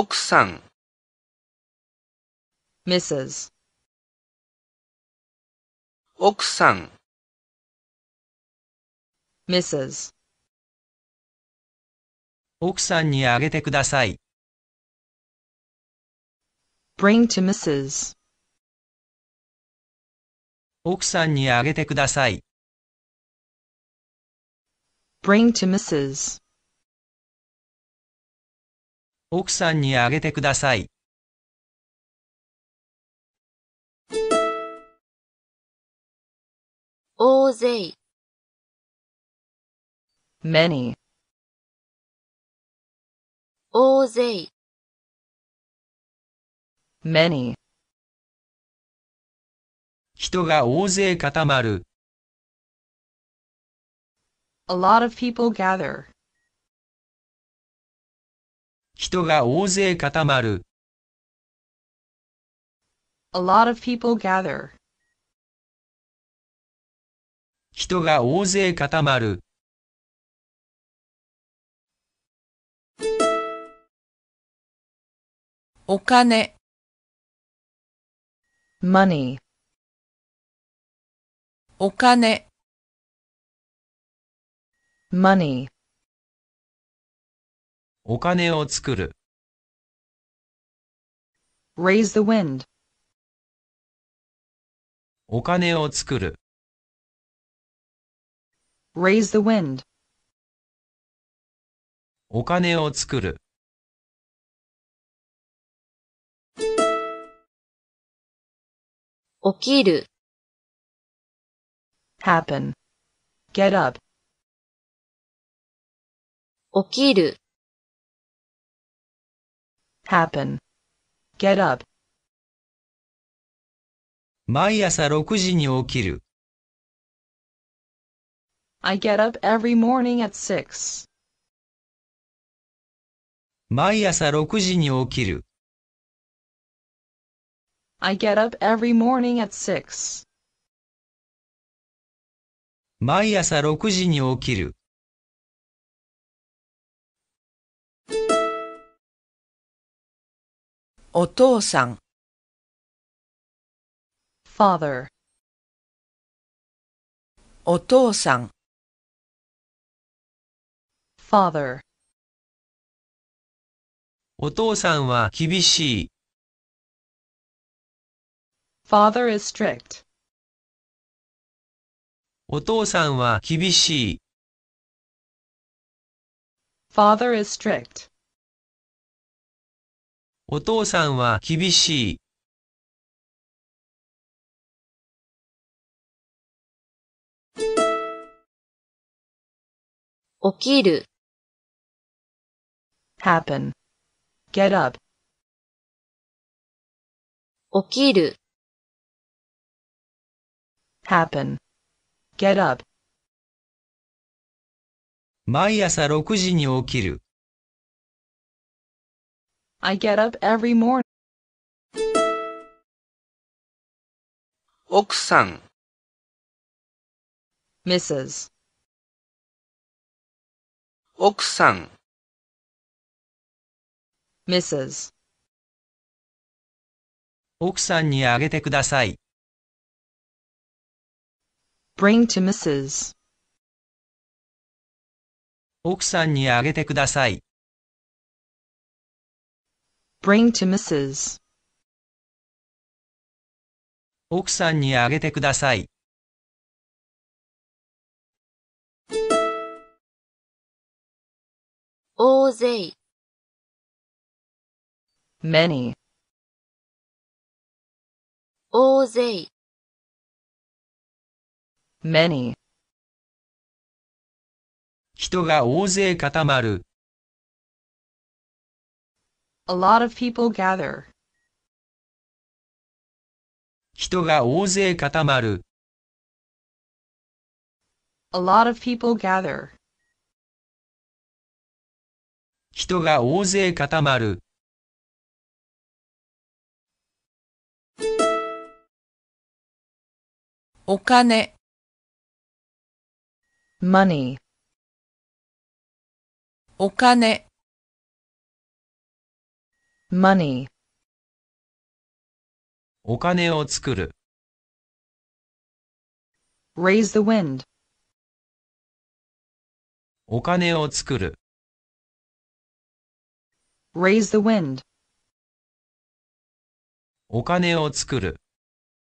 奥さん Mrs. 奥さん Mrs. 奥さんにあげてください。Bring to Mrs. 奥さんにあげてください。Bring to Mrs. 奥さんにあげてください。大勢 many 大勢 many 人が大勢固まる。A lot of people gather. 人が大勢固まる。A lot of people gather. 人が大勢固まる。お金 money お金 money お金を作る。raise the wind お金を作る。raise the wind お金を作る。起きる happen get up 起きる happen, get up. 毎朝6時に起きる。I get up every morning at 6. 毎朝6時に起きる。I get up every morning at 6. 毎朝6時に起きる。お父さん father お父さん father お父さんは厳しい father is strict お父さんは厳しい father is strict お父さんは厳しい。起きる happen, get up. 起きる happen, get up. 毎朝6時に起きる。I get up every morning. 奥さん Mrs. 奥さん Mrs. 奥さんにあげてください。Bring to Mrs. 奥さんにあげてください。bring to Mrs. 奥さんにあげてください。大勢 many 大勢 many 人が大勢固まる。A lot of people gather. 人が大勢固まる。A lot of people gather. 人が大勢固まる。お金 money お金 money お金を作る raise the wind お金を作る raise the wind お金を作る